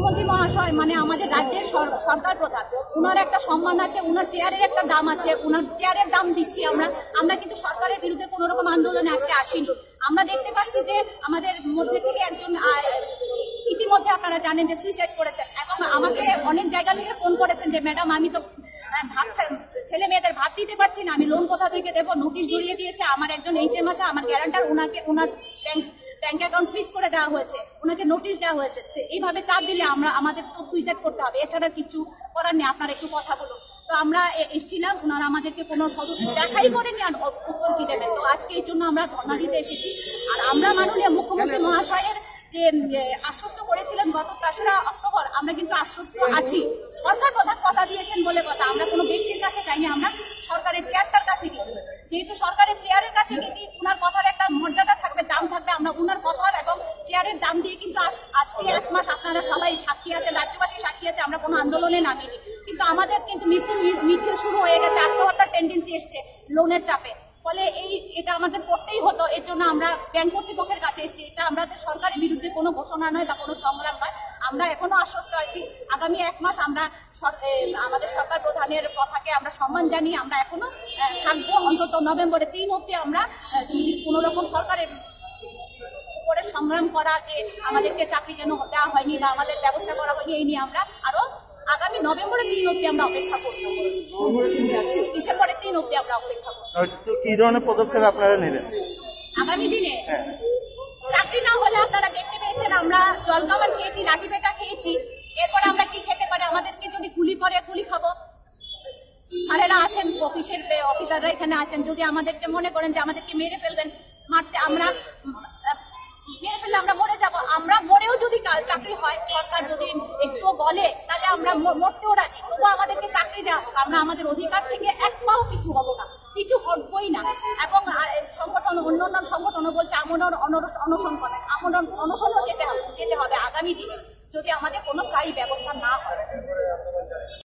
মুখ্যমন্ত্রী মহাশয় মানে আমাদের রাজ্যের সরকার প্রধান উনার একটা সম্মান আছে ওনার চেয়ারের একটা দাম আছে উনার চেয়ারের দাম দিচ্ছি আমরা আমরা কিন্তু সরকারের বিরুদ্ধে কোন রকম আন্দোলনে আজকে আসিনি আমরা দেখতে পাচ্ছি যে আমাদের মধ্যে থেকে একজন ইতিমধ্যে আপনারা জানেন যে সুইসাইড করেছেন এবং আমাকে অনেক জায়গা থেকে ফোন করেছেন যে ম্যাডাম আমি তো ছেলে মেয়েদের ভাত দিতে পারছি না আমি লোন কোথা থেকে দেবো নোটিশ জড়িয়ে দিয়েছে আমার একজন এইচএম HM আছে আমার গ্যারান্টার ওনাকে ওনার ব্যাংক ব্যাংক অ্যাকাউন্ট ফ্রিজ করে দেওয়া হয়েছে ওনাকে নোটিশ দেওয়া হয়েছে এইভাবে চাপ দিলে আমরা আমাদের তো সুইসাইড করতে হবে এছাড়া কিছু করার নেই আপনার একটু কথা বলুন তো আমরা এসেছিলাম ওনারা আমাদেরকে কোনো দেখাই করেনি আর উত্তর কি দেবেন তো আজকে এই জন্য আমরা ধর্ণা দিতে এসেছি আর আমরা মাননীয় মুখ্যমন্ত্রী মহাশয়ের যে আশ্বস্ত করেছিলেন গত তেসরা অক্টোবর আমরা কিন্তু আশ্বস্ত আছি সরকার প্রধান কথা দিয়েছেন বলে কথা আমরা কোনো ব্যক্তির কাছে যাইনি আমরা সরকারের চেয়ারটার কাছে গিয়েছি যেহেতু সরকারের চেয়ারের কাছে গেছি আমরা উনার কথার এবং চেয়ারের দাম দিয়ে কিন্তু আজকে এক মাস আপনারা সবাই সাক্ষী আছে রাজ্যবাসী সাক্ষী আছে আমরা কোনো আন্দোলনে নামিনি কিন্তু আমাদের কিন্তু মৃত্যু মিছিল শুরু হয়ে গেছে আত্মহত্যার টেন্ডেন্সি এসছে লোনের চাপে ফলে এই এটা আমাদের করতেই হতো এর জন্য আমরা ব্যাংক কর্তৃপক্ষের কাছে এসছি এটা আমাদের সরকারের বিরুদ্ধে কোনো ঘোষণা নয় বা কোনো সংগ্রাম নয় আমরা এখনো আশ্বস্ত আছি আগামী এক মাস আমরা আমাদের সরকার প্রধানের কথাকে আমরা সম্মান জানিয়ে আমরা এখনো থাকবো অন্তত নভেম্বরের তিন অব্দি আমরা কোনো রকম সরকারের সংগ্রাম করা যে আমাদেরকে চাকরি যেন দেওয়া হয়নি বা আমাদের ব্যবস্থা করা হয়নি এই নিয়ে আমরা আরো আগামী নভেম্বরের দিন অব্দি আমরা অপেক্ষা করবো ডিসেম্বরের দিন অব্দি আমরা অপেক্ষা করবো কি ধরনের পদক্ষেপ আপনারা নেবেন আগামী দিনে হ্যাঁ। চাকরি না হলে আপনারা দেখতে পেয়েছেন আমরা জলকামান খেয়েছি লাঠি পেটা খেয়েছি এরপরে আমরা কি খেতে পারি আমাদেরকে যদি গুলি করে গুলি খাবো আর এরা আছেন অফিসের অফিসাররা এখানে আছেন যদি আমাদেরকে মনে করেন যে আমাদেরকে মেরে ফেলবেন মারতে আমরা আমরা মরে যাব আমরা মরেও যদি চাকরি হয় সরকার যদি একটু বলে তাহলে আমরা মরতেও রাজি তবু আমাদেরকে চাকরি দেওয়া হোক আমরা আমাদের অধিকার থেকে এক পাও পিছু হব না কিছু হটবই না এবং সংগঠন অন্য অন্য সংগঠনও বলছে আমন অনশন করে আমন অনশনও যেতে হবে যেতে হবে আগামী দিনে যদি আমাদের কোনো স্থায়ী ব্যবস্থা না হয়